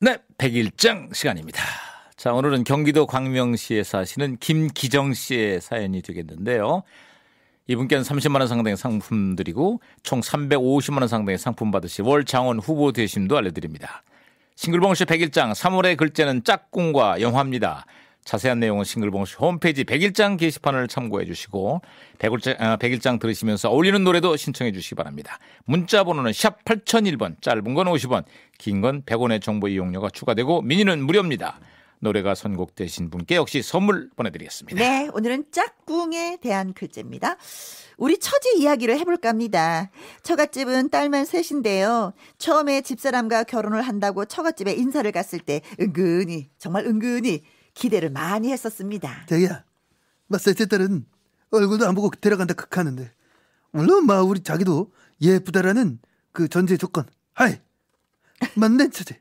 네, 101장 시간입니다. 자, 오늘은 경기도 광명시에 사시는 김기정 씨의 사연이 되겠는데요. 이분께는 30만 원 상당의 상품 드리고 총 350만 원 상당의 상품 받으실 월장원 후보 되심도 알려드립니다. 싱글벙쇼 101장 3월의 글자는 짝꿍과 영화입니다. 자세한 내용은 싱글봉씨 홈페이지 101장 게시판을 참고해 주시고 101장, 101장 어, 들으시면서 어울리는 노래도 신청해 주시기 바랍니다. 문자 번호는 샵 8001번 짧은 건 50원 긴 건 100원의 정보 이용료가 추가되고 미니는 무료입니다. 노래가 선곡되신 분께 역시 선물 보내드리겠습니다. 네, 오늘은 짝꿍에 대한 글제입니다. 우리 처지 이야기를 해볼까 합니다. 처갓집은 딸만 셋인데요. 처음에 집사람과 결혼을 한다고 처갓집에 인사를 갔을 때 은근히, 정말 은근히 기대를 많이 했었습니다. 대야, 막 셋째 딸은 얼굴도 안 보고 데려간다 극하는데 물론 막 우리 자기도 예쁘다라는 그 전제 조건 하이 만난 처제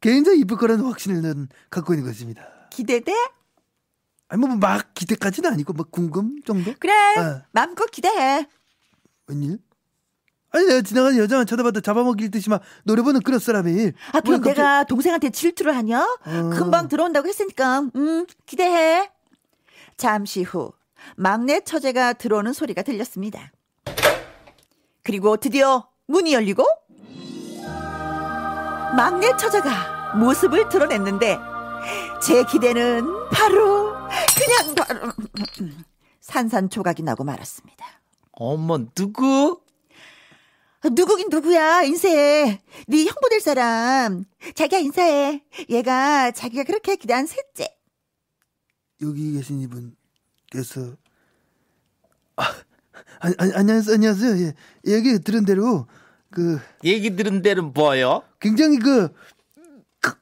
굉장히 이쁠 거라는 확신을 난 갖고 있는 것입니다. 기대돼? 아니 뭐 막 기대까지는 아니고 막 뭐 궁금 정도? 그래 아. 마음껏 기대해. 웬일? 아니 내가 지나가는 여자만 쳐다봐도 잡아먹일 듯이 막 노래보는 그런 사람이 아 그럼 내가 갑자기... 동생한테 질투를 하냐? 어... 금방 들어온다고 했으니까 음 기대해 잠시 후 막내 처제가 들어오는 소리가 들렸습니다 그리고 드디어 문이 열리고 막내 처제가 모습을 드러냈는데 제 기대는 바로 그냥 바로 음, 음, 음, 산산조각이 나고 말았습니다. 어머 누구? 누구긴 누구야 인사해 네 형부 될 사람 자기야 인사해 얘가 자기가 그렇게 기대한 셋째 여기 계신 이분께서 아, 아니, 아니, 안녕하세요 안녕하세요 예, 얘기 들은 대로 그 얘기 들은 대로 뭐요? 굉장히 그, 그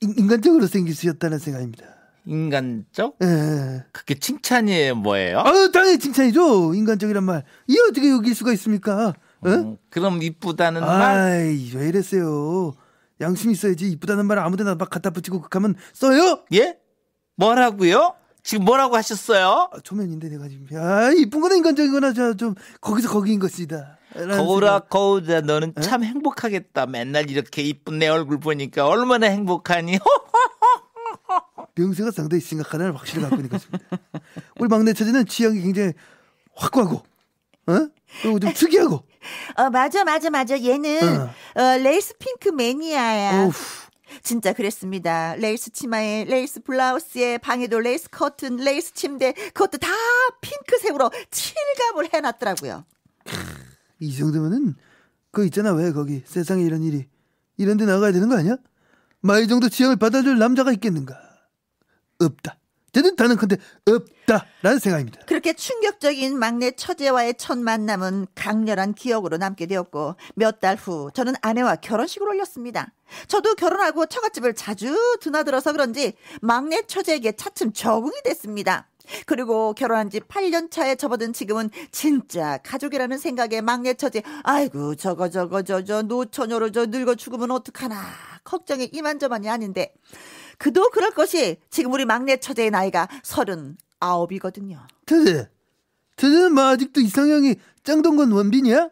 인간적으로 생기셨다는 생각입니다 인간적? 예, 예, 예. 그게 칭찬이에요 뭐예요? 아 당연히 칭찬이죠 인간적이란 말이 어떻게 여길 수가 있습니까 응? 음, 그럼 이쁘다는 말? 아이, 왜 이랬어요? 양심 있어야지 이쁘다는 말 아무데나 막 갖다 붙이고 극하면 써요? 예? 뭐라고요? 지금 뭐라고 하셨어요? 아, 초면인데 내가 지금 아 이쁜 거나 인간적인 거나 저 좀 거기서 거기인 것이다. 거울아 거울아 너는 에? 참 행복하겠다. 맨날 이렇게 이쁜 내 얼굴 보니까 얼마나 행복하니? 명세가 상당히 심각하다 확실히 갖고 있는 것입니다. 우리 막내 처지는 취향이 굉장히 확고하고, 어? 그리고 좀 특이하고 어, 맞아, 맞아, 맞아. 얘는, 어, 레이스 핑크 매니아야. 오우. 진짜 그랬습니다. 레이스 치마에 레이스 블라우스에 방에도 레이스 커튼, 레이스 침대 그것도 다 핑크색으로 칠감을 해놨더라고요. 이 정도면은 그 있잖아 왜 거기 세상에 이런 일이 이런데 나가야 되는 거 아니야? 마이 정도 지향을 받아줄 남자가 있겠는가? 없다. 저는 다는 근데 없다라는 생각입니다. 그렇게 충격적인 막내 처제와의 첫 만남은 강렬한 기억으로 남게 되었고 몇 달 후 저는 아내와 결혼식을 올렸습니다. 저도 결혼하고 처갓집을 자주 드나들어서 그런지 막내 처제에게 차츰 적응이 됐습니다. 그리고 결혼한 지 8년 차에 접어든 지금은 진짜 가족이라는 생각에 막내 처제 아이고 저거 저거 저저 노처녀로 저 늙어 죽으면 어떡하나 걱정이 이만저만이 아닌데 그도 그럴 것이 지금 우리 막내 처제의 나이가 서른 아홉이거든요. 처제, 처제는 막 아직도 이상형이 짱동건 원빈이야?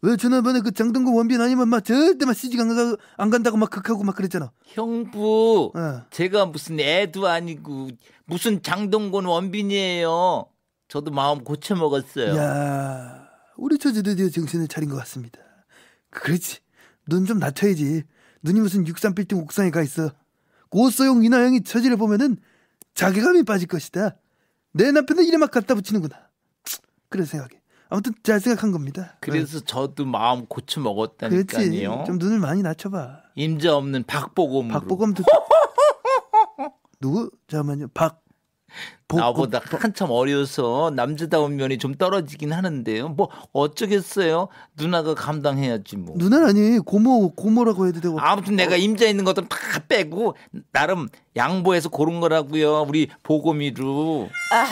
왜 지난번에 그 장동건 원빈 아니면 막 절대 막 시집 안, 가, 안 간다고 막 극하고 막 그랬잖아. 형부, 어. 제가 무슨 애도 아니고 무슨 장동건 원빈이에요. 저도 마음 고쳐 먹었어요. 야, 우리 처제 드디어 정신을 차린 것 같습니다. 그렇지, 눈 좀 낮춰야지. 눈이 무슨 63빌딩 옥상에 가 있어. 고소용 이나영이 처지를 보면은 자괴감이 빠질 것이다. 내 남편은 이래 막 갖다 붙이는구나. 그런 생각해. 아무튼 잘 생각한 겁니다. 그래서 네. 저도 마음 고쳐 먹었다니까요. 좀 눈을 많이 낮춰봐. 임자 없는 박보검. 박보검도 누구? 잠깐만요. 박 보, 나보다 그, 한참 어려서 남자다운 면이 좀 떨어지긴 하는데요. 뭐 어쩌겠어요. 누나가 감당해야지 뭐. 누나는 아니 고모 고모라고 해도 되고. 아무튼 내가 어. 임자 있는 것들 다 빼고 나름 양보해서 고른 거라고요. 우리 보고미루. 아.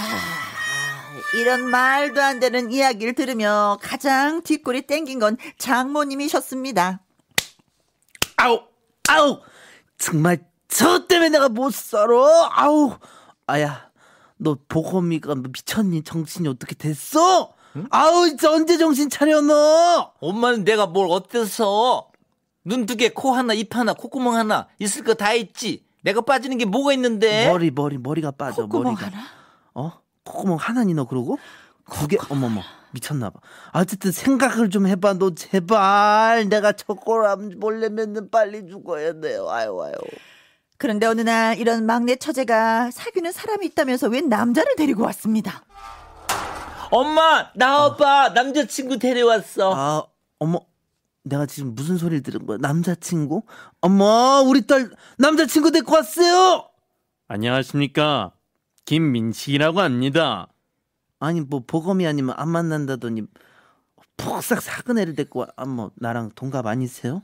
이런 말도 안 되는 이야기를 들으며 가장 뒷골이 땡긴 건 장모님이셨습니다. 아우 아우 정말 저 때문에 내가 못 살아 아우 아야 너 보검이가 뭐 미쳤니 정신이 어떻게 됐어? 응? 아우 진짜 언제 정신 차려 너 엄마는 내가 뭘어땠어눈두개코 하나 입 하나 콧구멍 하나 있을 거 다 있지 내가 빠지는 게 뭐가 있는데 머리 머리 머리가 빠져 콧구멍 머리가 하나? 어 콧구멍 하나니 너 그러고 그게 어머머 미쳤나 봐. 어쨌든 생각을 좀 해봐. 너 제발 내가 저걸 몰래 면은 빨리 죽어야 돼요. 아유 아유. 그런데 어느 날 이런 막내 처제가 사귀는 사람이 있다면서 웬 남자를 데리고 왔습니다. 엄마, 나 오빠 어. 남자친구 데려왔어. 아, 어머, 내가 지금 무슨 소리를 들은 거야? 남자친구? 어머, 우리 딸 남자친구 데리고 왔어요. 안녕하십니까, 김민식이라고 합니다. 아니 뭐 보검이 아니면 안 만난다더니 푹싹 사근 애를 데리고 와. 아, 뭐 나랑 동갑 아니세요?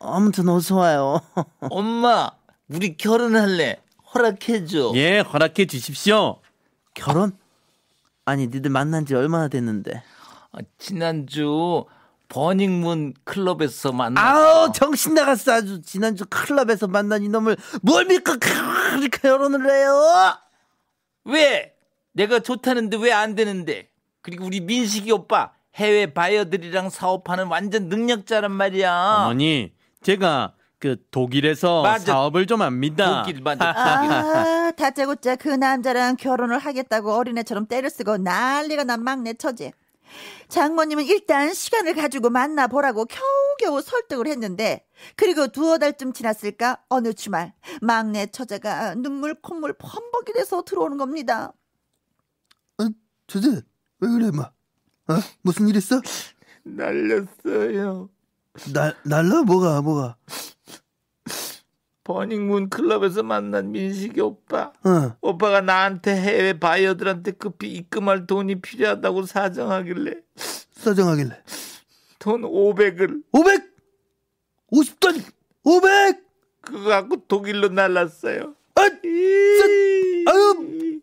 아무튼 어서 와요. 엄마, 우리 결혼할래. 허락해줘. 예, 허락해 주십시오. 결혼? 아니, 니들 만난 지 얼마나 됐는데? 아, 지난주 버닝문 클럽에서 만났어. 아우, 정신 나갔어. 아주 지난주 클럽에서 만난 이놈을 뭘 믿고 결혼을 해요? 왜? 내가 좋다는데 왜 안 되는데? 그리고 우리 민식이 오빠 해외 바이어들이랑 사업하는 완전 능력자란 말이야. 어머니, 제가 그 독일에서 맞아. 사업을 좀 합니다. 독일 맞아. 아, 다짜고짜 그 남자랑 결혼을 하겠다고 어린애처럼 때를 쓰고 난리가 난 막내 처지. 장모님은 일단 시간을 가지고 만나보라고 겨우겨우 설득을 했는데 그리고 두어 달쯤 지났을까 어느 주말 막내 처자가 눈물 콧물 펌벅이 돼서 들어오는 겁니다. 어, 처제 왜 그래 마? 어? 무슨 일 있어? 날렸어요. 날 날라 뭐가 뭐가? 버닝문 클럽에서 만난 민식이 오빠. 응. 오빠가 나한테 해외 바이어들한테 급히 입금할 돈이 필요하다고 사정하길래. 사정하길래. 돈 500을. 500? 50돈 500! 그거 갖고 독일로 날랐어요. 아, 아유,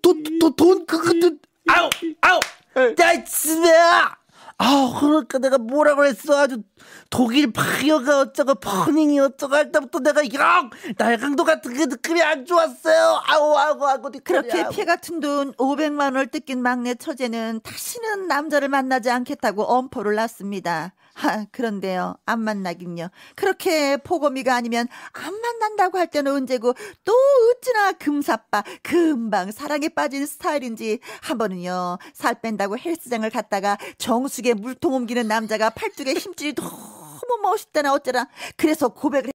돈, 돈, 돈, 그거, 그, 그, 아우, 아우! 나이스! 네. 아 그러니까 내가 뭐라고 했어 아주 독일 파이어가 어쩌고 퍼닝이 어쩌고 할 때부터 내가 이영 날강도 같은 그 느낌이 안 좋았어요 아우 아우 아우 그렇게 피해 같은 돈 500만 원을 뜯긴 막내 처제는 다시는 남자를 만나지 않겠다고 엄포를 놨습니다 하, 그런데요, 안 만나긴요. 그렇게 포고미가 아니면 안 만난다고 할 때는 언제고 또 어찌나 금사빠 금방 사랑에 빠진 스타일인지 한 번은요 살 뺀다고 헬스장을 갔다가 정수기에 물통 옮기는 남자가 팔뚝에 힘줄이 너무 멋있다나 어쩌나 그래서 고백을.